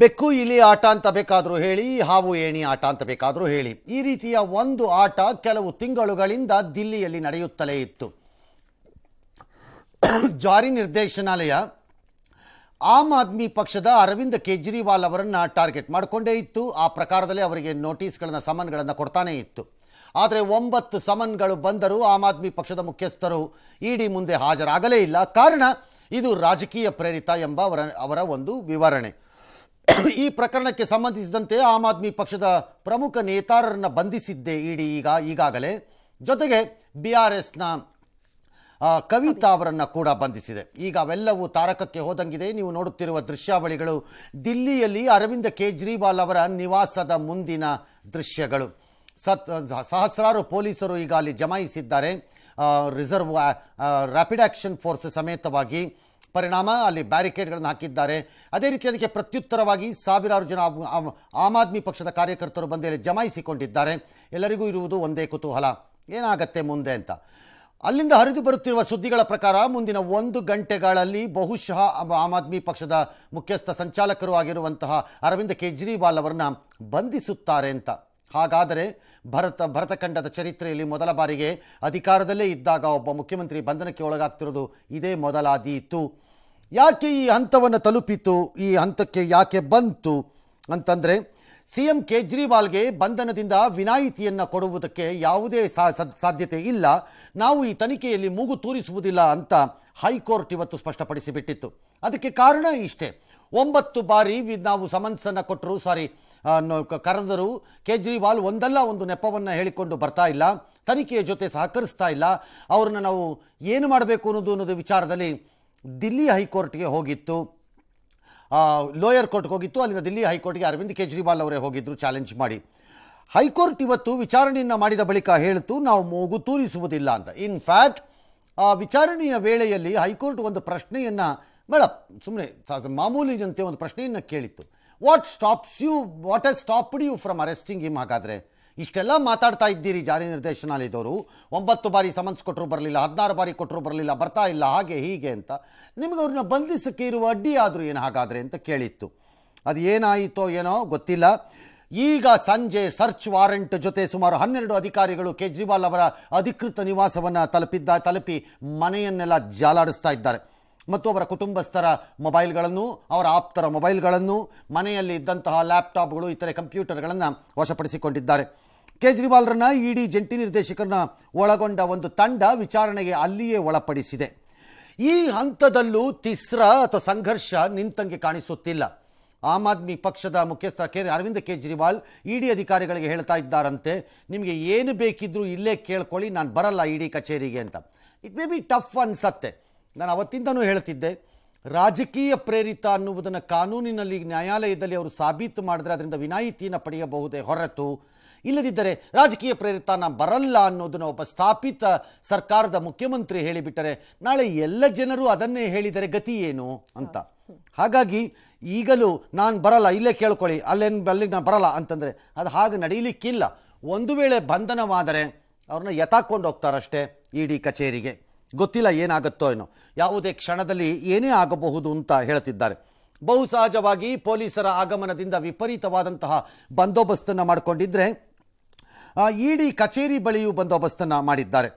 ಬೆಕ್ಕು ಇಲಿ ಆಟ ಅಂತ ಬೇಕಾದರೂ ಹೇಳಿ ಹಾವು ಏಣಿ ಆಟ ಅಂತ ಬೇಕಾದರೂ ಹೇಳಿ ಈ ರೀತಿಯ ಒಂದು ಆಟ ಕೆಲವು ತಿಂಗಳುಗಳಿಂದ ದಿಲ್ಲಿಯಲ್ಲಿ ನಡೆಯುತ್ತಲೇ ಇತ್ತು ಜಾರಿ ನಿರ್ದೇಶನಾಲಯ ಆಮ್ ಆದ್ಮಿ ಪಕ್ಷದ ಅರವಿಂದ್ ಕೇಜ್ರಿವಾಲ್ ಅವರನ್ನು ಟಾರ್ಗೆಟ್ ಮಾಡಿಕೊಂಡೇ ಇತ್ತು ಆ ಪ್ರಕಾರದಲ್ಲಿ ಅವರಿಗೆ ನೋಟಿಸ್ಗಳನ್ನು ಸಮನ್ಗಳನ್ನು ಕೊಡ್ತಾನೇ ಇತ್ತು ಆದರೆ ಒಂಬತ್ತು ಸಮನ್ಗಳು ಬಂದರೂ ಆಮ್ ಆದ್ಮಿ ಪಕ್ಷದ ಮುಖ್ಯಸ್ಥರು ಇಡಿ ಮುಂದೆ ಹಾಜರಾಗಲೇ ಇಲ್ಲ ಕಾರಣ ಇದು ರಾಜಕೀಯ ಪ್ರೇರಿತ ಎಂಬ ಅವರ ಅವರ ಒಂದು ವಿವರಣೆ ಈ ಪ್ರಕರಣಕ್ಕೆ ಸಂಬಂಧಿಸಿದಂತೆ ಆಮ್ ಆದ್ಮಿ ಪಕ್ಷದ ಪ್ರಮುಖ ನೇತಾರರನ್ನು ಬಂಧಿಸಿದ್ದೆ ಇಡಿ ಈಗ ಈಗಾಗಲೇ ಜೊತೆಗೆ ಬಿ ಆರ್ ಎಸ್ನ ಕವಿತಾ ಅವರನ್ನು ಕೂಡ ಬಂಧಿಸಿದೆ ಈಗ ಅವೆಲ್ಲವೂ ತಾರಕಕ್ಕೆ ಹೋದಂಗಿದೆ ನೀವು ನೋಡುತ್ತಿರುವ ದೃಶ್ಯಾವಳಿಗಳು ದಿಲ್ಲಿಯಲ್ಲಿ ಅರವಿಂದ ಕೇಜ್ರಿವಾಲ್ ಅವರ ನಿವಾಸದ ಮುಂದಿನ ದೃಶ್ಯಗಳು ಸತ್ ಸಹಸ್ರಾರು ಪೊಲೀಸರು ಈಗ ಅಲ್ಲಿ ಜಮಾಯಿಸಿದ್ದಾರೆ ರಿಸರ್ವ್ ರ್ಯಾಪಿಡ್ ಆ್ಯಕ್ಷನ್ ಫೋರ್ಸ್ ಸಮೇತವಾಗಿ ಪರಿಣಾಮ ಅಲ್ಲಿ ಬ್ಯಾರಿಕೇಡ್ಗಳನ್ನು ಹಾಕಿದ್ದಾರೆ ಅದೇ ರೀತಿ ಅದಕ್ಕೆ ಪ್ರತ್ಯುತ್ತರವಾಗಿ ಸಾವಿರಾರು ಜನ ಆಮ್ ಆದ್ಮಿ ಪಕ್ಷದ ಕಾರ್ಯಕರ್ತರು ಬಂದು ಜಮಾಯಿಸಿಕೊಂಡಿದ್ದಾರೆ ಎಲ್ಲರಿಗೂ ಇರುವುದು ಒಂದೇ ಕುತೂಹಲ ಏನಾಗತ್ತೆ ಮುಂದೆ ಅಂತ ಅಲ್ಲಿಂದ ಹರಿದು ಬರುತ್ತಿರುವ ಸುದ್ದಿಗಳ ಪ್ರಕಾರ ಮುಂದಿನ ಒಂದು ಗಂಟೆಗಳಲ್ಲಿ ಬಹುಶಃ ಆಮ್ ಆದ್ಮಿ ಪಕ್ಷದ ಮುಖ್ಯಸ್ಥ ಸಂಚಾಲಕರು ಆಗಿರುವಂತಹ ಅರವಿಂದ್ ಕೇಜ್ರಿವಾಲ್ ಅವರನ್ನ ಬಂಧಿಸುತ್ತಾರೆ ಅಂತ ಹಾಗಾದರೆ ಭರತ ಭರತಖಂಡದ ಚರಿತ್ರೆಯಲ್ಲಿ ಮೊದಲ ಬಾರಿಗೆ ಅಧಿಕಾರದಲ್ಲೇ ಇದ್ದಾಗ ಒಬ್ಬ ಮುಖ್ಯಮಂತ್ರಿ ಬಂಧನಕ್ಕೆ ಒಳಗಾಗ್ತಿರೋದು ಇದೇ ಮೊದಲಾದೀತು ಯಾಕೆ ಈ ಹಂತವನ್ನು ತಲುಪಿತು ಈ ಹಂತಕ್ಕೆ ಯಾಕೆ ಬಂತು ಅಂತಂದರೆ ಸಿ ಎಂ ಕೇಜ್ರಿವಾಲ್ಗೆ ಬಂಧನದಿಂದ ವಿನಾಯಿತಿಯನ್ನು ಕೊಡುವುದಕ್ಕೆ ಯಾವುದೇ ಸಾಧ್ಯತೆ ಇಲ್ಲ ನಾವು ಈ ತನಿಖೆಯಲ್ಲಿ ಮೂಗು ತೂರಿಸುವುದಿಲ್ಲ ಅಂತ ಹೈಕೋರ್ಟ್ ಇವತ್ತು ಸ್ಪಷ್ಟಪಡಿಸಿಬಿಟ್ಟಿತ್ತು ಅದಕ್ಕೆ ಕಾರಣ ಇಷ್ಟೇ ಒಂಬತ್ತು ಬಾರಿ ನಾವು ಸಮನ್ಸನ್ನು ಕೊಟ್ಟರು ಸಾರಿ ಕರೆದರು ಕೇಜ್ರಿವಾಲ್ ಒಂದಲ್ಲ ಒಂದು ನೆಪವನ್ನು ಹೇಳಿಕೊಂಡು ಬರ್ತಾ ಇಲ್ಲ ತನಿಖೆಯ ಜೊತೆ ಸಹಕರಿಸ್ತಾ ಇಲ್ಲ ಅವ್ರನ್ನ ನಾವು ಏನು ಮಾಡಬೇಕು ಅನ್ನೋದು ಅನ್ನೋದು ವಿಚಾರದಲ್ಲಿ ದಿಲ್ಲಿ ಹೈಕೋರ್ಟ್ಗೆ ಹೋಗಿತ್ತು ಲೋಯರ್ ಕೋರ್ಟ್ಗೆ ಹೋಗಿತ್ತು ಅಲ್ಲಿಂದ ದಿಲ್ಲಿ ಹೈಕೋರ್ಟ್ಗೆ ಅರವಿಂದ್ ಕೇಜ್ರಿವಾಲ್ ಅವರೇ ಹೋಗಿದ್ದರು ಚಾಲೆಂಜ್ ಮಾಡಿ ಹೈಕೋರ್ಟ್ ಇವತ್ತು ವಿಚಾರಣೆಯನ್ನು ಮಾಡಿದ ಬಳಿಕ ಹೇಳ್ತು ನಾವು ಮೂಗು ತೂರಿಸುವುದಿಲ್ಲ ಅಂತ ಇನ್ಫ್ಯಾಕ್ಟ್ ಆ ವಿಚಾರಣೆಯ ವೇಳೆಯಲ್ಲಿ ಹೈಕೋರ್ಟ್ ಒಂದು ಪ್ರಶ್ನೆಯನ್ನು ಬೇಡ ಸುಮ್ಮನೆ ಮಾಮೂಲಿನಂತೆ ಒಂದು ಪ್ರಶ್ನೆಯನ್ನು ಕೇಳಿತ್ತು what stops you what has stopped you from arresting him ಹಾಗಾದರೆ ಇಷ್ಟೆಲ್ಲ ಮಾತಾಡ್ತಾ ಇದ್ದೀರಿ ಜಾರಿ ನಿರ್ದೇಶನಾಲಯದವರು ಒಂಬತ್ತು ಬಾರಿ ಸಮನ್ಸ್ ಕೊಟ್ಟರು ಬರಲಿಲ್ಲ ಹದಿನಾರು ಬಾರಿ ಕೊಟ್ಟರು ಬರಲಿಲ್ಲ ಬರ್ತಾ ಇಲ್ಲ ಹಾಗೆ ಹೀಗೆ ಅಂತ ನಿಮಗೆ ಅವ್ರನ್ನ ಬಂಧಿಸಕ್ಕೆ ಇರುವ ಅಡ್ಡಿ ಆದರೂ ಏನು ಹಾಗಾದರೆ ಅಂತ ಕೇಳಿತ್ತು ಅದು ಏನಾಯಿತೋ ಏನೋ ಗೊತ್ತಿಲ್ಲ ಈಗ ಸಂಜೆ ಸರ್ಚ್ ವಾರೆಂಟ್ ಜೊತೆ ಸುಮಾರು ಹನ್ನೆರಡು ಅಧಿಕಾರಿಗಳು ಕೇಜ್ರಿವಾಲ್ ಅವರ ಅಧಿಕೃತ ನಿವಾಸವನ್ನು ತಲುಪಿದ್ದ ತಲುಪಿ ಮನೆಯನ್ನೆಲ್ಲ ಜಾಲಾಡಿಸ್ತಾ ಇದ್ದಾರೆ ಮತ್ತು ಅವರ ಕುಟುಂಬಸ್ಥರ ಮೊಬೈಲ್ಗಳನ್ನು ಅವರ ಆಪ್ತರ ಮೊಬೈಲ್ಗಳನ್ನು ಮನೆಯಲ್ಲಿ ಇದ್ದಂತಹ ಲ್ಯಾಪ್ಟಾಪ್ಗಳು ಇತರೆ ಕಂಪ್ಯೂಟರ್ಗಳನ್ನು ವಶಪಡಿಸಿಕೊಂಡಿದ್ದಾರೆ ಕೇಜ್ರಿವಾಲ್ರನ್ನ ಇಡಿ ಜಂಟಿ ನಿರ್ದೇಶಕರನ್ನ ಒಳಗೊಂಡ ಒಂದು ತಂಡ ವಿಚಾರಣೆಗೆ ಅಲ್ಲಿಯೇ ಒಳಪಡಿಸಿದೆ ಈ ಹಂತದಲ್ಲೂ ತಿಸ್ರ ಅಥವಾ ಸಂಘರ್ಷ ನಿಂತಂಗೆ ಕಾಣಿಸುತ್ತಿಲ್ಲ ಆಮ್ ಆದ್ಮಿ ಪಕ್ಷದ ಮುಖ್ಯಸ್ಥ ಕೆ ಅರವಿಂದ್ ಕೇಜ್ರಿವಾಲ್ ಇಡಿ ಅಧಿಕಾರಿಗಳಿಗೆ ಹೇಳ್ತಾ ಇದ್ದಾರಂತೆ ನಿಮಗೆ ಏನು ಬೇಕಿದ್ರೂ ಇಲ್ಲೇ ಕೇಳ್ಕೊಳ್ಳಿ ನಾನು ಬರಲ್ಲ ಇಡಿ ಕಚೇರಿಗೆ ಅಂತ ಇಟ್ ಮೇ ಬಿ ಟಫ್ ಅನ್ಸತ್ತೆ ನಾನು ಅವತ್ತಿಂದನೂ ಹೇಳ್ತಿದ್ದೆ ರಾಜಕೀಯ ಪ್ರೇರಿತ ಅನ್ನುವುದನ್ನು ಕಾನೂನಿನಲ್ಲಿ ನ್ಯಾಯಾಲಯದಲ್ಲಿ ಅವರು ಸಾಬೀತು ಮಾಡಿದ್ರೆ ಅದರಿಂದ ವಿನಾಯಿತಿಯನ್ನು ಪಡೆಯಬಹುದೇ ಹೊರತು ಇಲ್ಲದಿದ್ದರೆ ರಾಜಕೀಯ ಪ್ರೇರಿತ ನಾನು ಬರಲ್ಲ ಅನ್ನೋದನ್ನು ಒಬ್ಬ ಸ್ಥಾಪಿತ ಸರ್ಕಾರದ ಮುಖ್ಯಮಂತ್ರಿ ಹೇಳಿಬಿಟ್ಟರೆ ನಾಳೆ ಎಲ್ಲ ಜನರು ಅದನ್ನೇ ಹೇಳಿದರೆ ಗತಿ ಏನು ಅಂತ ಹಾಗಾಗಿ ಈಗಲೂ ನಾನು ಬರಲ್ಲ ಇಲ್ಲೇ ಕೇಳ್ಕೊಳ್ಳಿ ಅಲ್ಲೇನು ಅಲ್ಲಿ ನಾನು ಬರಲ್ಲ ಅಂತಂದರೆ ಅದು ಹಾಗೆ ನಡೀಲಿಕ್ಕಿಲ್ಲ ಒಂದು ವೇಳೆ ಬಂಧನವಾದರೆ ಅವ್ರನ್ನ ಯಥಾಕೊಂಡು ಹೋಗ್ತಾರಷ್ಟೇ ಇ ಡಿ ಕಚೇರಿಗೆ ಗೊತ್ತಿಲ್ಲ ಏನಾಗುತ್ತೋ ಏನೋ ಯಾವುದೇ ಕ್ಷಣದಲ್ಲಿ ಏನೇ ಆಗಬಹುದು ಅಂತ ಹೇಳ್ತಿದ್ದಾರೆ ಬಹು ಸಹಜವಾಗಿ ಪೊಲೀಸರ ಆಗಮನದಿಂದ ವಿಪರೀತವಾದಂತಹ ಬಂದೋಬಸ್ತನ್ನು ಮಾಡಿಕೊಂಡಿದ್ದರೆ ಇಡಿ ಕಚೇರಿ ಬಳಿಯೂ ಬಂದೋಬಸ್ತನ್ನು ಮಾಡಿದ್ದಾರೆ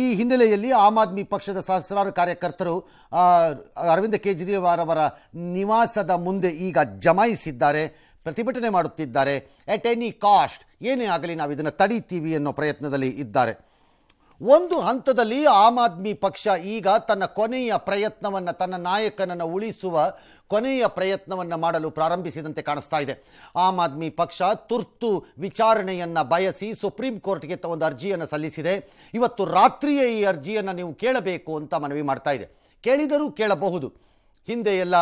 ಈ ಹಿನ್ನೆಲೆಯಲ್ಲಿ ಆಮ್ ಆದ್ಮಿ ಪಕ್ಷದ ಸಹಸ್ರಾರು ಕಾರ್ಯಕರ್ತರು ಅರವಿಂದ ಕೇಜ್ರಿವಾಲ್ ಅವರ ನಿವಾಸದ ಮುಂದೆ ಈಗ ಜಮಾಯಿಸಿದ್ದಾರೆ ಪ್ರತಿಭಟನೆ ಮಾಡುತ್ತಿದ್ದಾರೆ ಎಟ್ ಎನಿ ಕಾಸ್ಟ್ ಏನೇ ಆಗಲಿ ನಾವು ಇದನ್ನು ತಡೀತೀವಿ ಅನ್ನೋ ಪ್ರಯತ್ನದಲ್ಲಿ ಇದ್ದಾರೆ ಒಂದು ಹಂತದಲ್ಲಿ ಆಮ್ ಆದ್ಮಿ ಪಕ್ಷ ಈಗ ತನ್ನ ಕೊನೆಯ ಪ್ರಯತ್ನವನ್ನು ತನ್ನ ನಾಯಕನನ್ನು ಉಳಿಸುವ ಕೊನೆಯ ಪ್ರಯತ್ನವನ್ನು ಮಾಡಲು ಪ್ರಾರಂಭಿಸಿದಂತೆ ಕಾಣಿಸ್ತಾ ಇದೆ ಆಮ್ ಆದ್ಮಿ ಪಕ್ಷ ತುರ್ತು ವಿಚಾರಣೆಯನ್ನು ಬಯಸಿ ಸುಪ್ರೀಂ ಕೋರ್ಟ್ಗೆ ಒಂದು ಅರ್ಜಿಯನ್ನು ಸಲ್ಲಿಸಿದೆ ಇವತ್ತು ರಾತ್ರಿಯೇ ಈ ಅರ್ಜಿಯನ್ನು ನೀವು ಕೇಳಬೇಕು ಅಂತ ಮನವಿ ಮಾಡ್ತಾ ಇದೆ ಕೇಳಿದರೂ ಕೇಳಬಹುದು ಹಿಂದೆ ಎಲ್ಲ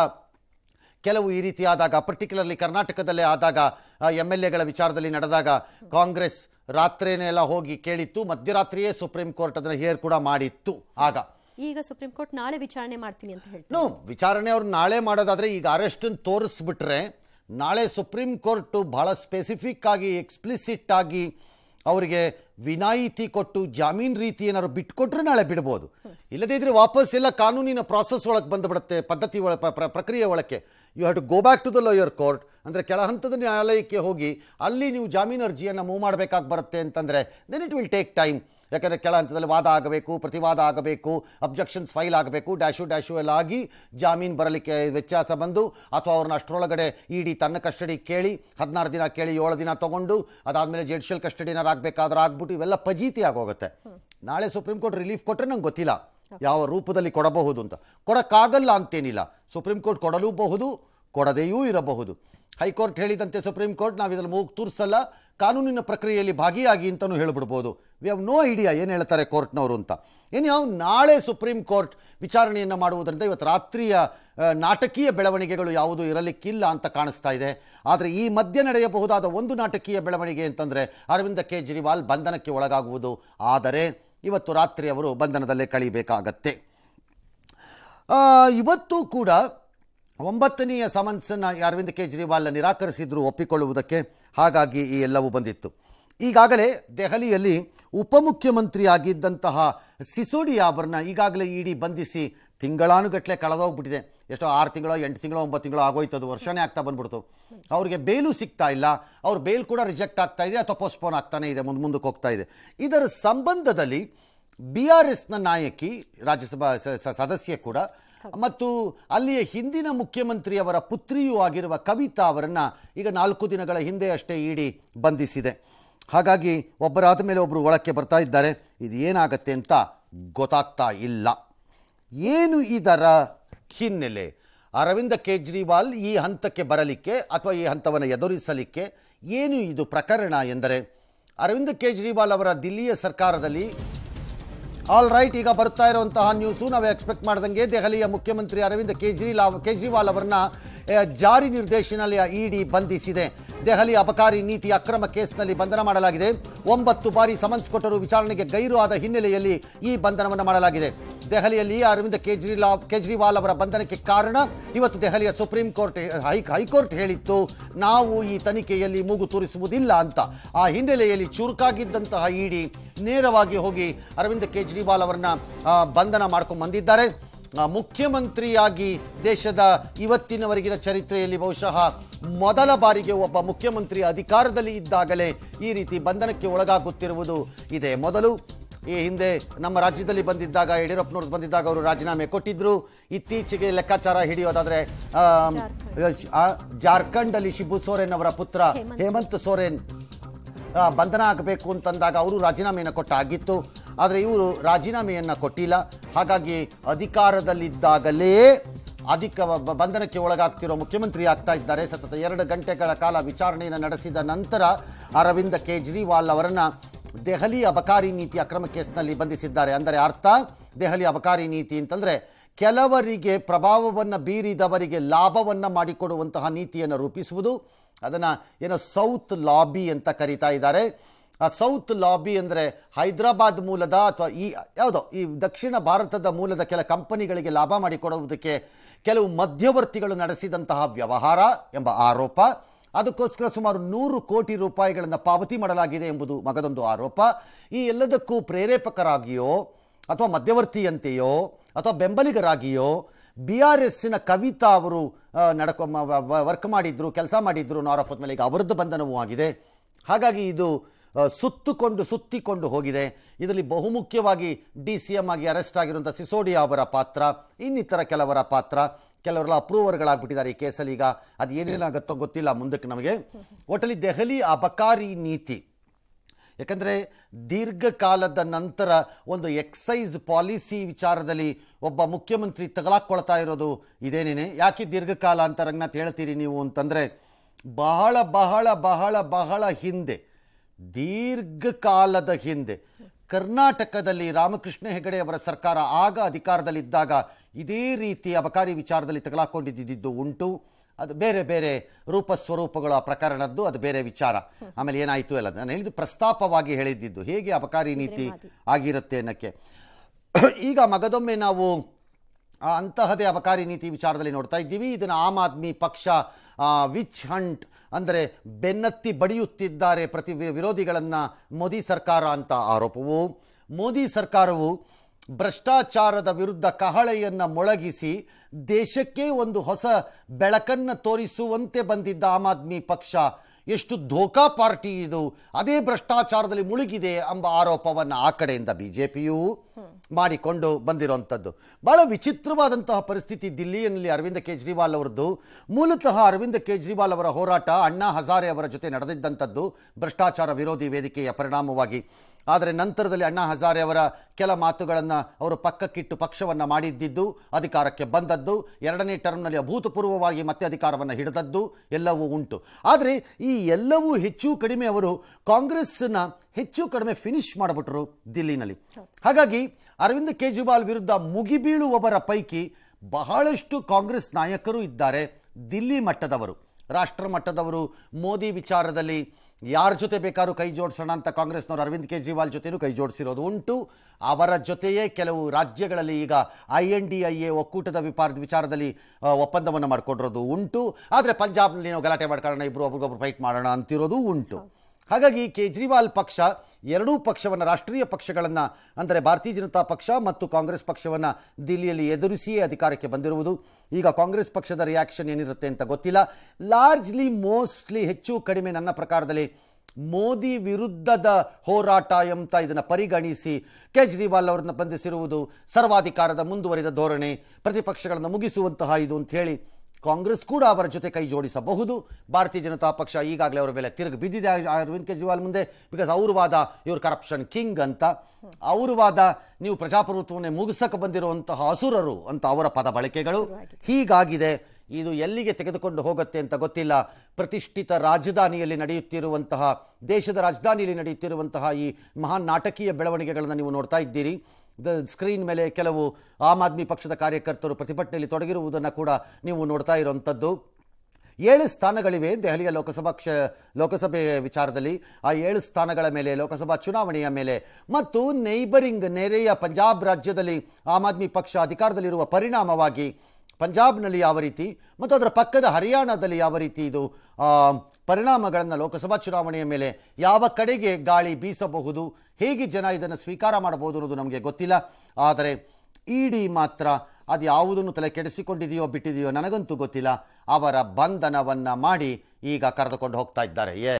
ಕೆಲವು ಈ ರೀತಿ ಆದಾಗ ಪರ್ಟಿಕ್ಯುಲರ್ಲಿ ಕರ್ನಾಟಕದಲ್ಲೇ ಆದಾಗ ಎಮ್ ಎಲ್ ಎಗಳ ವಿಚಾರದಲ್ಲಿ ನಡೆದಾಗ ಕಾಂಗ್ರೆಸ್ ರಾತ್ರಿನೇ ಎಲ್ಲ ಹೋಗಿ ಕೇಳಿತ್ತು ಮಧ್ಯರಾತ್ರಿಯೇ ಸುಪ್ರೀಂ ಕೋರ್ಟ್ ಅದನ್ನ ಹಿಯರ್ ಕೂಡ ಮಾಡಿತ್ತು ಆಗ ಈಗ ಸುಪ್ರೀಂ ಕೋರ್ಟ್ ನಾಳೆ ವಿಚಾರಣೆ ಮಾಡ್ತೀನಿ ಅಂತ ಹೇಳ್ತಾರೆ ವಿಚಾರಣೆ ಅವ್ರು ನಾಳೆ ಮಾಡೋದಾದ್ರೆ ಈಗ ಅರೆಸ್ಟ್ ತೋರಿಸ್ಬಿಟ್ರೆ ನಾಳೆ ಸುಪ್ರೀಂ ಕೋರ್ಟ್ ಬಹಳ ಸ್ಪೆಸಿಫಿಕ್ ಆಗಿ ಎಕ್ಸ್ಪ್ಲಿಸಿಟ್ ಆಗಿ ಅವರಿಗೆ ವಿನಾಯಿತಿ ಕೊಟ್ಟು ಜಾಮೀನ್ ರೀತಿ ಏನಾದ್ರು ಬಿಟ್ಕೊಟ್ರೆ ನಾಳೆ ಬಿಡ್ಬೋದು ಇಲ್ಲದೇ ಇದ್ರೆ ವಾಪಸ್ ಎಲ್ಲ ಕಾನೂನಿನ ಪ್ರಾಸೆಸ್ ಒಳಗೆ ಬಂದ್ಬಿಡುತ್ತೆ ಪದ್ಧತಿ ಒಳ ಪ್ರಕ್ರಿಯೆ ಒಳಕ್ಕೆ you have to go back to the lower court ಅಂದರೆ ಕೆಳ ಹಂತದ ನ್ಯಾಯಾಲಯಕ್ಕೆ ಹೋಗಿ ಅಲ್ಲಿ ನೀವು ಜಾಮೀನು ಅರ್ಜಿಯನ್ನು ಮೂವ್ ಮಾಡಬೇಕಾಗಿ ಬರುತ್ತೆ ಅಂತಂದರೆ then it will take time ಯಾಕಂದರೆ ಕೆಳ ಹಂತದಲ್ಲಿ ವಾದ ಆಗಬೇಕು ಪ್ರತಿವಾದ ಆಗಬೇಕು ಅಬ್ಜೆಕ್ಷನ್ಸ್ ಫೈಲ್ ಆಗಬೇಕು ಡ್ಯಾಶು ಡ್ಯಾಶು ಎಲ್ಲ ಆಗಿ ಜಾಮೀನು ಬರಲಿಕ್ಕೆ ವ್ಯತ್ಯಾಸ ಬಂದು ಅಥವಾ ಅವ್ರನ್ನ ಅಷ್ಟರೊಳಗಡೆ ಇಡಿ ತನ್ನ ಕಸ್ಟಡಿ ಕೇಳಿ ಹದಿನಾರು ದಿನ ಕೇಳಿ ಏಳು ದಿನ ತೊಗೊಂಡು ಅದಾದಮೇಲೆ ಜುಡಿಷಿಯಲ್ ಕಸ್ಟಡಿನಾರು ಆಗಬೇಕಾದ್ರೆ ಆಗ್ಬಿಟ್ಟು ಇವೆಲ್ಲ ಫಜೀತಿ ಆಗೋಗುತ್ತೆ ನಾಳೆ ಸುಪ್ರೀಂ ಕೋರ್ಟ್ ರಿಲೀಫ್ ಕೊಟ್ಟರೆ ನಂಗೆ ಗೊತ್ತಿಲ್ಲ ಯಾವ ರೂಪದಲ್ಲಿ ಕೊಡಬಹುದು ಅಂತ ಕೊಡೋಕ್ಕಾಗಲ್ಲ ಅಂತೇನಿಲ್ಲ ಸುಪ್ರೀಂ ಕೋರ್ಟ್ ಕೊಡಲೂಬಹುದು ಕೊಡದೆಯೂ ಇರಬಹುದು ಹೈಕೋರ್ಟ್ ಹೇಳಿದಂತೆ ಸುಪ್ರೀಂ ಕೋರ್ಟ್ ನಾವು ಇದರಲ್ಲಿ ಮೂಗು ತೂರಿಸಲ್ಲ ಕಾನೂನಿನ ಪ್ರಕ್ರಿಯೆಯಲ್ಲಿ ಭಾಗಿಯಾಗಿ ಅಂತಲೂ ಹೇಳಿಬಿಡ್ಬೋದು ವಿ ಹ್ಯಾವ್ ನೋ ಐಡಿಯಾ ಏನು ಹೇಳ್ತಾರೆ ಕೋರ್ಟ್ನವರು ಅಂತ ಯಾವ ನಾಳೆ ಸುಪ್ರೀಂ ಕೋರ್ಟ್ ವಿಚಾರಣೆಯನ್ನು ಮಾಡುವುದರಿಂದ ಇವತ್ತು ರಾತ್ರಿಯ ನಾಟಕೀಯ ಬೆಳವಣಿಗೆಗಳು ಯಾವುದೂ ಇರಲಿಕ್ಕಿಲ್ಲ ಅಂತ ಕಾಣಿಸ್ತಾ ಇದೆ ಆದರೆ ಈ ಮಧ್ಯೆ ನಡೆಯಬಹುದಾದ ಒಂದು ನಾಟಕೀಯ ಬೆಳವಣಿಗೆ ಅಂತಂದರೆ ಅರವಿಂದ ಕೇಜ್ರಿವಾಲ್ ಬಂಧನಕ್ಕೆ ಒಳಗಾಗುವುದು ಆದರೆ ಇವತ್ತು ರಾತ್ರಿ ಅವರು ಬಂಧನದಲ್ಲೇ ಕಳಿಬೇಕಾಗತ್ತೆ ಇವತ್ತು ಕೂಡ ಒಂಬತ್ತನೆಯ ಸಮನ್ಸನ್ನು ಅರವಿಂದ್ ಕೇಜ್ರಿವಾಲ್ ನಿರಾಕರಿಸಿದ್ರು ಒಪ್ಪಿಕೊಳ್ಳುವುದಕ್ಕೆ ಹಾಗಾಗಿ ಈ ಎಲ್ಲವೂ ಬಂದಿತ್ತು ಈಗಾಗಲೇ ದೆಹಲಿಯಲ್ಲಿ ಉಪಮುಖ್ಯಮಂತ್ರಿಯಾಗಿದ್ದಂತಹ ಸಿಸೋಡಿಯಾ ಅವರನ್ನ ಈಗಾಗಲೇ ಇಡಿ ಬಂಧಿಸಿ ತಿಂಗಳಾನುಗಟ್ಟಲೆ ಕಳೆದೋಗ್ಬಿಟ್ಟಿದೆ ಎಷ್ಟೋ ಆರು ತಿಂಗಳು ಎಂಟು ತಿಂಗಳು ಒಂಬತ್ತು ತಿಂಗಳು ಅದು ವರ್ಷನೇ ಆಗ್ತಾ ಬಂದ್ಬಿಡ್ತು ಅವ್ರಿಗೆ ಬೇಲು ಸಿಗ್ತಾ ಇಲ್ಲ ಅವ್ರ ಬೇಲ್ ಕೂಡ ರಿಜೆಕ್ಟ್ ಆಗ್ತಾ ಇದೆ ಅಥವಾ ಪೋಸ್ಟ್ಪೋನ್ ಆಗ್ತಾನೆ ಇದೆ ಮುಂದೆ ಮುಂದಕ್ಕೆ ಹೋಗ್ತಾ ಇದೆ ಇದರ ಸಂಬಂಧದಲ್ಲಿ ಬಿ ಆರ್ ಎಸ್ನ ನಾಯಕಿ ರಾಜ್ಯಸಭಾ ಸದಸ್ಯ ಕೂಡ ಮತ್ತು ಅಲ್ಲಿಯ ಹಿಂದಿನ ಮುಖ್ಯಮಂತ್ರಿಯವರ ಪುತ್ರಿಯೂ ಆಗಿರುವ ಕವಿತಾ ಅವರನ್ನು ಈಗ ನಾಲ್ಕು ದಿನಗಳ ಹಿಂದೆ ಅಷ್ಟೇ ಇಡಿ ಬಂಧಿಸಿದೆ ಹಾಗಾಗಿ ಒಬ್ಬರಾದ ಮೇಲೆ ಒಬ್ಬರು ಒಳಕ್ಕೆ ಬರ್ತಾ ಇದ್ದಾರೆ ಇದು ಏನಾಗತ್ತೆ ಅಂತ ಗೊತ್ತಾಗ್ತಾ ಇಲ್ಲ ಏನು ಇದರ ಹಿನ್ನೆಲೆ ಅರವಿಂದ ಕೇಜ್ರಿವಾಲ್ ಈ ಹಂತಕ್ಕೆ ಬರಲಿಕ್ಕೆ ಅಥವಾ ಈ ಹಂತವನ್ನು ಎದುರಿಸಲಿಕ್ಕೆ ಏನು ಇದು ಪ್ರಕರಣ ಎಂದರೆ ಅರವಿಂದ ಕೇಜ್ರಿವಾಲ್ ಅವರ ದಿಲ್ಲಿಯ ಸರ್ಕಾರದಲ್ಲಿ ಆಲ್ ರೈಟ್ ಈಗ ಬರ್ತಾ ಇರುವಂತಹ ನ್ಯೂಸು ನಾವು ಎಕ್ಸ್ಪೆಕ್ಟ್ ಮಾಡ್ದಂಗೆ ದೆಹಲಿಯ ಮುಖ್ಯಮಂತ್ರಿ ಅರವಿಂದ ಕೇಜ್ರಿಲಾ ಕೇಜ್ರಿವಾಲ್ ಅವರನ್ನ ಜಾರಿ ನಿರ್ದೇಶನಾಲಯ ಇಡಿ ಬಂಧಿಸಿದೆ ದೆಹಲಿ ಅಬಕಾರಿ ನೀತಿ ಅಕ್ರಮ ಕೇಸ್ನಲ್ಲಿ ಬಂಧನ ಮಾಡಲಾಗಿದೆ ಒಂಬತ್ತು ಬಾರಿ ಸಮನ್ಸ್ ಕೊಟ್ಟರು ವಿಚಾರಣೆಗೆ ಗೈರು ಆದ ಹಿನ್ನೆಲೆಯಲ್ಲಿ ಈ ಬಂಧನವನ್ನು ಮಾಡಲಾಗಿದೆ ದೆಹಲಿಯಲ್ಲಿ ಅರವಿಂದ ಕೇಜ್ರಿಲಾ ಕೇಜ್ರಿವಾಲ್ ಅವರ ಬಂಧನಕ್ಕೆ ಕಾರಣ ಇವತ್ತು ದೆಹಲಿಯ ಸುಪ್ರೀಂ ಕೋರ್ಟ್ ಹೈ ಹೈಕೋರ್ಟ್ ಹೇಳಿತ್ತು ನಾವು ಈ ತನಿಖೆಯಲ್ಲಿ ಮೂಗು ತೂರಿಸುವುದಿಲ್ಲ ಅಂತ ಆ ಹಿನ್ನೆಲೆಯಲ್ಲಿ ಚುರುಕಾಗಿದ್ದಂತಹ ಇಡಿ ನೇರವಾಗಿ ಹೋಗಿ ಅರವಿಂದ ಕೇಜ್ರಿವಾಲ್ ಅವರನ್ನ ಬಂಧನ ಮಾಡ್ಕೊಂಡು ಬಂದಿದ್ದಾರೆ ಮುಖ್ಯಮಂತ್ರಿಯಾಗಿ ದೇಶದ ಇವತ್ತಿನವರೆಗಿನ ಚರಿತ್ರೆಯಲ್ಲಿ ಬಹುಶಃ ಮೊದಲ ಬಾರಿಗೆ ಒಬ್ಬ ಮುಖ್ಯಮಂತ್ರಿ ಅಧಿಕಾರದಲ್ಲಿ ಇದ್ದಾಗಲೇ ಈ ರೀತಿ ಬಂಧನಕ್ಕೆ ಒಳಗಾಗುತ್ತಿರುವುದು ಇದೆ ಮೊದಲು ಈ ಹಿಂದೆ ನಮ್ಮ ರಾಜ್ಯದಲ್ಲಿ ಬಂದಿದ್ದಾಗ ಯಡಿಯೂರಪ್ಪನವ್ರದ್ದು ಬಂದಿದ್ದಾಗ ಅವರು ರಾಜೀನಾಮೆ ಕೊಟ್ಟಿದ್ದರು ಇತ್ತೀಚೆಗೆ ಲೆಕ್ಕಾಚಾರ ಹಿಡಿಯೋದಾದರೆ ಜಾರ್ಖಂಡ್ ಅಲ್ಲಿ ಶಿಬು ಸೋರೆನ್ ಅವರ ಪುತ್ರ ಹೇಮಂತ್ ಸೋರೆನ್ ಬಂಧನ ಆಗಬೇಕು ಅಂತಂದಾಗ ಅವರು ರಾಜೀನಾಮೆಯನ್ನು ಕೊಟ್ಟಾಗಿತ್ತು ಆದರೆ ಇವರು ರಾಜೀನಾಮೆಯನ್ನು ಕೊಟ್ಟಿಲ್ಲ ಹಾಗಾಗಿ ಅಧಿಕಾರದಲ್ಲಿದ್ದಾಗಲೇ ಅಧಿಕ ಬಂಧನಕ್ಕೆ ಒಳಗಾಗ್ತಿರೋ ಮುಖ್ಯಮಂತ್ರಿ ಆಗ್ತಾ ಇದ್ದಾರೆ ಸತತ ಎರಡು ಗಂಟೆಗಳ ಕಾಲ ವಿಚಾರಣೆಯನ್ನು ನಡೆಸಿದ ನಂತರ ಅರವಿಂದ ಕೇಜ್ರಿವಾಲ್ ಅವರನ್ನು ದೆಹಲಿ ಅಬಕಾರಿ ನೀತಿ ಅಕ್ರಮ ಕೇಸ್ನಲ್ಲಿ ಬಂಧಿಸಿದ್ದಾರೆ ಅಂದರೆ ಅರ್ಥ ದೆಹಲಿ ಅಬಕಾರಿ ನೀತಿ ಅಂತಂದರೆ ಕೆಲವರಿಗೆ ಪ್ರಭಾವವನ್ನು ಬೀರಿದವರಿಗೆ ಲಾಭವನ್ನು ಮಾಡಿಕೊಡುವಂತಹ ನೀತಿಯನ್ನು ರೂಪಿಸುವುದು ಅದನ್ನು ಏನೋ ಸೌತ್ ಲಾಬಿ ಅಂತ ಕರೀತಾ ಇದ್ದಾರೆ ಆ ಸೌತ್ ಲಾಬಿ ಅಂದರೆ ಹೈದರಾಬಾದ್ ಮೂಲದ ಅಥವಾ ಈ ಯಾವುದೋ ಈ ದಕ್ಷಿಣ ಭಾರತದ ಮೂಲದ ಕೆಲ ಕಂಪನಿಗಳಿಗೆ ಲಾಭ ಮಾಡಿಕೊಡುವುದಕ್ಕೆ ಕೆಲವು ಮಧ್ಯವರ್ತಿಗಳು ನಡೆಸಿದಂತಹ ವ್ಯವಹಾರ ಎಂಬ ಆರೋಪ ಅದಕ್ಕೋಸ್ಕರ ಸುಮಾರು ನೂರು ಕೋಟಿ ರೂಪಾಯಿಗಳನ್ನು ಪಾವತಿ ಮಾಡಲಾಗಿದೆ ಎಂಬುದು ಮಗದೊಂದು ಆರೋಪ ಈ ಎಲ್ಲದಕ್ಕೂ ಪ್ರೇರೇಪಕರಾಗಿಯೋ ಅಥವಾ ಮಧ್ಯವರ್ತಿಯಂತೆಯೋ ಅಥವಾ ಬೆಂಬಲಿಗರಾಗಿಯೋ ಬಿ ಆರ್ ಎಸ್ಸಿನ ಕವಿತಾ ಅವರು ನಡ್ಕೊ ವರ್ಕ್ ಮಾಡಿದ್ರು ಕೆಲಸ ಮಾಡಿದ್ರು ಅನ್ನೋ ಮೇಲೆ ಈಗ ಅವರದ್ದು ಬಂಧನವೂ ಆಗಿದೆ ಹಾಗಾಗಿ ಇದು ಸುತ್ತುಕೊಂಡು ಸುತ್ತಿಕೊಂಡು ಹೋಗಿದೆ ಇದರಲ್ಲಿ ಬಹುಮುಖ್ಯವಾಗಿ ಡಿ ಸಿ ಎಂ ಆಗಿ ಅರೆಸ್ಟ್ ಆಗಿರುವಂಥ ಸಿಸೋಡಿಯಾ ಅವರ ಪಾತ್ರ ಇನ್ನಿತರ ಕೆಲವರ ಪಾತ್ರ ಕೆಲವರೆಲ್ಲ ಅಪ್ರೂವರ್ಗಳಾಗ್ಬಿಟ್ಟಿದ್ದಾರೆ ಈ ಕೇಸಲ್ಲಿ ಈಗ ಅದು ಏನೇನಾಗುತ್ತೋ ಗೊತ್ತಿಲ್ಲ ಮುಂದಕ್ಕೆ ನಮಗೆ ಒಟ್ಟಲ್ಲಿ ದೆಹಲಿ ಅಬಕಾರಿ ನೀತಿ ಯಾಕಂದರೆ ದೀರ್ಘಕಾಲದ ನಂತರ ಒಂದು ಎಕ್ಸೈಸ್ ಪಾಲಿಸಿ ವಿಚಾರದಲ್ಲಿ ಒಬ್ಬ ಮುಖ್ಯಮಂತ್ರಿ ತಗಲಾಕ್ಕೊಳ್ತಾ ಇರೋದು ಇದೇನೇನೆ ಯಾಕೆ ದೀರ್ಘಕಾಲ ಅಂತ ರಂಗನಾಥ್ ಹೇಳ್ತೀರಿ ನೀವು ಅಂತಂದರೆ ಬಹಳ ಬಹಳ ಬಹಳ ಬಹಳ ಹಿಂದೆ ದೀರ್ಘಕಾಲದ ಹಿಂದೆ ಕರ್ನಾಟಕದಲ್ಲಿ ರಾಮಕೃಷ್ಣ ಹೆಗಡೆ ಅವರ ಸರ್ಕಾರ ಆಗ ಅಧಿಕಾರದಲ್ಲಿದ್ದಾಗ ಇದೇ ರೀತಿ ಅಬಕಾರಿ ವಿಚಾರದಲ್ಲಿ ತಗಲಾಕೊಂಡಿದ್ದಿದ್ದು ಉಂಟು ಅದು ಬೇರೆ ಬೇರೆ ರೂಪ ಸ್ವರೂಪಗಳು ಆ ಪ್ರಕರಣದ್ದು ಅದು ಬೇರೆ ವಿಚಾರ ಆಮೇಲೆ ಏನಾಯಿತು ಅಲ್ಲ ನಾನು ಹೇಳಿದ್ದು ಪ್ರಸ್ತಾಪವಾಗಿ ಹೇಳಿದ್ದಿದ್ದು ಹೇಗೆ ಅಬಕಾರಿ ನೀತಿ ಆಗಿರುತ್ತೆ ಅನ್ನೋಕ್ಕೆ ಈಗ ಮಗದೊಮ್ಮೆ ನಾವು ಅಂತಹದೇ ಅಬಕಾರಿ ನೀತಿ ವಿಚಾರದಲ್ಲಿ ನೋಡ್ತಾ ಇದ್ದೀವಿ ಇದನ್ನು ಆಮ್ ಆದ್ಮಿ ಪಕ್ಷ ವಿಚ್ ಹಂಟ್ ಅಂದರೆ ಬೆನ್ನತ್ತಿ ಬಡಿಯುತ್ತಿದ್ದಾರೆ ಪ್ರತಿ ವಿರೋಧಿಗಳನ್ನು ಮೋದಿ ಸರ್ಕಾರ ಅಂತ ಆರೋಪವು ಮೋದಿ ಸರ್ಕಾರವು ಭ್ರಷ್ಟಾಚಾರದ ವಿರುದ್ಧ ಕಹಳೆಯನ್ನು ಮೊಳಗಿಸಿ ದೇಶಕ್ಕೆ ಒಂದು ಹೊಸ ಬೆಳಕನ್ನು ತೋರಿಸುವಂತೆ ಬಂದಿದ್ದ ಆಮ್ ಆದ್ಮಿ ಪಕ್ಷ ಎಷ್ಟು ಧೋಕಾ ಪಾರ್ಟಿ ಇದು ಅದೇ ಭ್ರಷ್ಟಾಚಾರದಲ್ಲಿ ಮುಳುಗಿದೆ ಎಂಬ ಆರೋಪವನ್ನು ಆ ಕಡೆಯಿಂದ ಬಿ ಜೆ ಪಿಯು ಮಾಡಿಕೊಂಡು ಬಂದಿರುವಂಥದ್ದು ಬಹಳ ವಿಚಿತ್ರವಾದಂತಹ ಪರಿಸ್ಥಿತಿ ದಿಲ್ಲಿಯಲ್ಲಿ ಅರವಿಂದ ಕೇಜ್ರಿವಾಲ್ ಅವರದ್ದು ಮೂಲತಃ ಅರವಿಂದ ಕೇಜ್ರಿವಾಲ್ ಅವರ ಹೋರಾಟ ಅಣ್ಣಾ ಹಜಾರೆ ಅವರ ಜೊತೆ ನಡೆದಿದ್ದಂಥದ್ದು ಭ್ರಷ್ಟಾಚಾರ ವಿರೋಧಿ ವೇದಿಕೆಯ ಪರಿಣಾಮವಾಗಿ ಆದರೆ ನಂತರದಲ್ಲಿ ಅಣ್ಣಾ ಹಜಾರೆ ಅವರ ಕೆಲ ಮಾತುಗಳನ್ನು ಅವರು ಪಕ್ಕಕ್ಕಿಟ್ಟು ಪಕ್ಷವನ್ನು ಮಾಡಿದ್ದಿದ್ದು ಅಧಿಕಾರಕ್ಕೆ ಬಂದದ್ದು ಎರಡನೇ ಟರ್ಮ್ನಲ್ಲಿ ಅಭೂತಪೂರ್ವವಾಗಿ ಮತ್ತೆ ಅಧಿಕಾರವನ್ನು ಹಿಡಿದದ್ದು ಎಲ್ಲವೂ ಉಂಟು ಆದರೆ ಈ ಎಲ್ಲವೂ ಹೆಚ್ಚು ಕಡಿಮೆ ಅವರು ಕಾಂಗ್ರೆಸ್ನ ಹೆಚ್ಚು ಕಡಿಮೆ ಫಿನಿಶ್ ಮಾಡಿಬಿಟ್ರು ದಿಲ್ಲಿನಲ್ಲಿ ಹಾಗಾಗಿ ಅರವಿಂದ್ ಕೇಜ್ರಿವಾಲ್ ವಿರುದ್ಧ ಮುಗಿಬೀಳುವವರ ಪೈಕಿ ಬಹಳಷ್ಟು ಕಾಂಗ್ರೆಸ್ ನಾಯಕರು ಇದ್ದಾರೆ ದಿಲ್ಲಿ ಮಟ್ಟದವರು ರಾಷ್ಟ್ರ ಮಟ್ಟದವರು ಮೋದಿ ವಿಚಾರದಲ್ಲಿ ಯಾರ ಜೊತೆ ಬೇಕಾದ್ರೂ ಕೈ ಜೋಡಿಸೋಣ ಅಂತ ಕಾಂಗ್ರೆಸ್ನವರು ಅರವಿಂದ್ ಕೇಜ್ರಿವಾಲ್ ಜೊತೆಯೂ ಕೈ ಜೋಡಿಸಿರೋದು ಉಂಟು ಅವರ ಜೊತೆಯೇ ಕೆಲವು ರಾಜ್ಯಗಳಲ್ಲಿ ಈಗ I N D I A ಒಕ್ಕೂಟದ ವಿಪಾರದ ವಿಚಾರದಲ್ಲಿ ಒಪ್ಪಂದವನ್ನು ಮಾಡಿಕೊಂಡಿರೋದು ಉಂಟು ಆದರೆ ಪಂಜಾಬ್ನಲ್ಲಿ ನಾವು ಗಲಾಟೆ ಮಾಡ್ಕೊಳ್ಳೋಣ ಇಬ್ಬರು ಒಬ್ರಿಗೊಬ್ರು ಫೈಟ್ ಮಾಡೋಣ ಅಂತಿರೋದು ಉಂಟು ಹಾಗಾಗಿ ಕೇಜ್ರಿವಾಲ್ ಪಕ್ಷ ಎರಡೂ ಪಕ್ಷವನ್ನು ರಾಷ್ಟ್ರೀಯ ಪಕ್ಷಗಳನ್ನು ಅಂದರೆ ಭಾರತೀಯ ಜನತಾ ಪಕ್ಷ ಮತ್ತು ಕಾಂಗ್ರೆಸ್ ಪಕ್ಷವನ್ನು ದಿಲ್ಲಿಯಲ್ಲಿ ಎದುರಿಸಿಯೇ ಅಧಿಕಾರಕ್ಕೆ ಬಂದಿರುವುದು ಈಗ ಕಾಂಗ್ರೆಸ್ ಪಕ್ಷದ ರಿಯಾಕ್ಷನ್ ಏನಿರುತ್ತೆ ಅಂತ ಗೊತ್ತಿಲ್ಲ ಲಾರ್ಜ್ಲಿ ಮೋಸ್ಟ್ಲಿ ಹೆಚ್ಚು ಕಡಿಮೆ ನನ್ನ ಪ್ರಕಾರದಲ್ಲಿ ಮೋದಿ ವಿರುದ್ಧದ ಹೋರಾಟ ಎಂತ ಇದನ್ನು ಪರಿಗಣಿಸಿ ಕೇಜ್ರಿವಾಲ್ ಅವರನ್ನು ಬಂಧಿಸಿರುವುದು ಸರ್ವಾಧಿಕಾರದ ಮುಂದುವರಿದ ಧೋರಣೆ ಪ್ರತಿಪಕ್ಷಗಳನ್ನು ಮುಗಿಸುವಂತಹ ಇದು ಅಂತ ಹೇಳಿ ಕಾಂಗ್ರೆಸ್ ಕೂಡ ಅವರ ಜೊತೆ ಕೈ ಜೋಡಿಸಬಹುದು ಭಾರತೀಯ ಜನತಾ ಪಕ್ಷ ಈಗಾಗಲೇ ಅವರ ಮೇಲೆ ತಿರುಗಿ ಬಿದ್ದಿದೆ ಅರವಿಂದ್ ಕೇಜ್ರಿವಾಲ್ ಮುಂದೆ ಬಿಕಾಸ್ ಅವರು ವಾದ ಇವರು ಕರಪ್ಷನ್ ಕಿಂಗ್ ಅಂತ ಅವರು ವಾದ ನೀವು ಪ್ರಜಾಪ್ರಭುತ್ವವನ್ನೇ ಮುಗಿಸಕ್ಕೆ ಬಂದಿರುವಂತಹ ಅಸುರರು ಅಂತ ಅವರ ಪದ ಬಳಕೆಗಳು ಹೀಗಾಗಿದೆ ಇದು ಎಲ್ಲಿಗೆ ತೆಗೆದುಕೊಂಡು ಹೋಗುತ್ತೆ ಅಂತ ಗೊತ್ತಿಲ್ಲ ಪ್ರತಿಷ್ಠಿತ ರಾಜಧಾನಿಯಲ್ಲಿ ನಡೆಯುತ್ತಿರುವಂತಹ ದೇಶದ ರಾಜಧಾನಿಯಲ್ಲಿ ನಡೆಯುತ್ತಿರುವಂತಹ ಈ ಮಹಾನ್ ನಾಟಕೀಯ ಬೆಳವಣಿಗೆಗಳನ್ನು ನೀವು ನೋಡ್ತಾ ಇದ್ದೀರಿ ಸ್ಕ್ರೀನ್ ಮೇಲೆ ಕೆಲವು ಆಮ್ ಆದ್ಮಿ ಪಕ್ಷದ ಕಾರ್ಯಕರ್ತರು ಪ್ರತಿಭಟನೆಯಲ್ಲಿ ತೊಡಗಿರುವುದನ್ನು ಕೂಡ ನೀವು ನೋಡ್ತಾ ಇರೋವಂಥದ್ದು ಏಳು ಸ್ಥಾನಗಳಿವೆ ದೆಹಲಿಯ ಲೋಕಸಭಾ ಕ್ಷ ಲೋಕಸಭೆ ವಿಚಾರದಲ್ಲಿ ಆ ಏಳು ಸ್ಥಾನಗಳ ಮೇಲೆ ಲೋಕಸಭಾ ಚುನಾವಣೆಯ ಮೇಲೆ ಮತ್ತು ನೈಬರಿಂಗ್ ನೆರೆಯ ಪಂಜಾಬ್ ರಾಜ್ಯದಲ್ಲಿ ಆಮ್ ಆದ್ಮಿ ಪಕ್ಷ ಅಧಿಕಾರದಲ್ಲಿರುವ ಪರಿಣಾಮವಾಗಿ ಪಂಜಾಬ್ನಲ್ಲಿ ಯಾವ ರೀತಿ ಮತ್ತು ಅದರ ಪಕ್ಕದ ಹರಿಯಾಣದಲ್ಲಿ ಯಾವ ರೀತಿ ಇದು ಪರಿಣಾಮಗಳನ್ನು ಲೋಕಸಭಾ ಚುನಾವಣೆಯ ಮೇಲೆ ಯಾವ ಕಡೆಗೆ ಗಾಳಿ ಬೀಸಬಹುದು ಹೇಗೆ ಜನ ಇದನ್ನು ಸ್ವೀಕಾರ ಮಾಡಬಹುದು ಅನ್ನೋದು ನಮಗೆ ಗೊತ್ತಿಲ್ಲ ಆದರೆ ಇಡಿ ಮಾತ್ರ ಅದು ಯಾವುದನ್ನು ತಲೆ ಕೆಡಿಸಿಕೊಂಡಿದೆಯೋ ಬಿಟ್ಟಿದೆಯೋ ನನಗಂತೂ ಗೊತ್ತಿಲ್ಲ ಅವರ ಬಂಧನವನ್ನು ಮಾಡಿ ಈಗ ಕರೆದುಕೊಂಡು ಹೋಗ್ತಾ ಇದ್ದಾರೆ